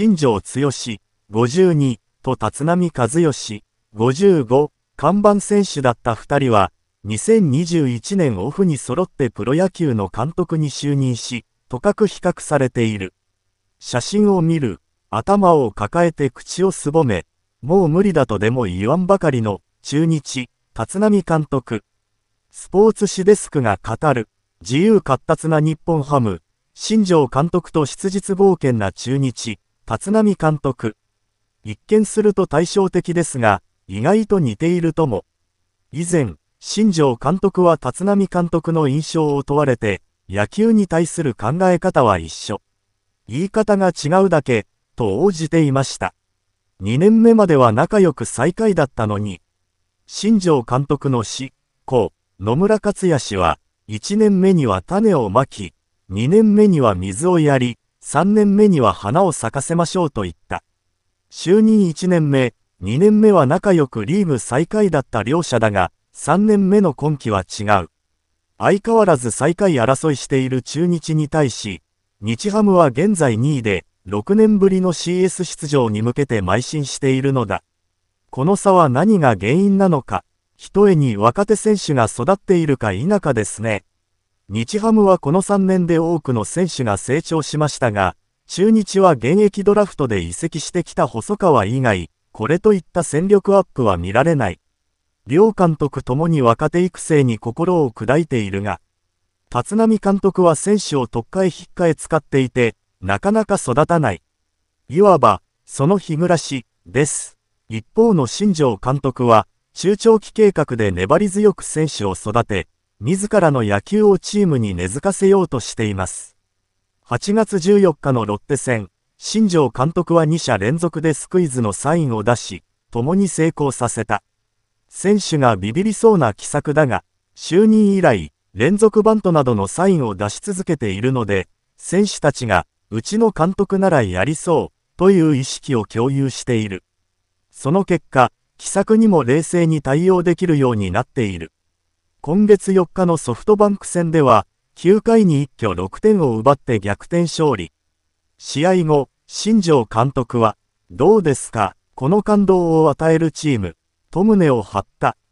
新庄剛志、52と立浪和義、55、看板選手だった2人は、2021年オフに揃ってプロ野球の監督に就任し、とかく比較されている。写真を見る、頭を抱えて口をすぼめ、もう無理だとでも言わんばかりの、中日、立浪監督。スポーツ紙デスクが語る、自由活発な日本ハム、新庄監督と質実冒険な中日、立浪監督。一見すると対照的ですが、意外と似ているとも。以前、新庄監督は立浪監督の印象を問われて、野球に対する考え方は一緒。言い方が違うだけ、と応じていました。2年目までは仲良く最下位だったのに、新庄監督の死、故、野村克也氏は、1年目には種をまき、2年目には水をやり、3年目には花を咲かせましょうと言った。就任1年目、2年目は仲良くリーグ最下位だった両者だが、3年目の今季は違う。相変わらず最下位争いしている中日に対し、日ハムは現在2位で、6年ぶりの CS 出場に向けて邁進しているのだ。この差は何が原因なのか、ひとえに若手選手が育っているか否かですね。日ハムはこの3年で多くの選手が成長しましたが、中日は現役ドラフトで移籍してきた細川以外、これといった戦力アップは見られない。両監督ともに若手育成に心を砕いているが、立浪監督は選手を特っかえ引っかえ使っていて、なかなか育たない。いわば、その日暮らし、です。一方の新庄監督は、中長期計画で粘り強く選手を育て、自らの野球をチームに根付かせようとしています。8月14日のロッテ戦、新庄監督は2者連続でスクイズのサインを出し、共に成功させた。選手がビビりそうな気策だが、就任以来、連続バントなどのサインを出し続けているので、選手たちが、うちの監督ならやりそう、という意識を共有している。その結果、気策にも冷静に対応できるようになっている。今月4日のソフトバンク戦では、9回に一挙6点を奪って逆転勝利。試合後、新庄監督は、どうですか、この感動を与えるチーム、トムネを張った、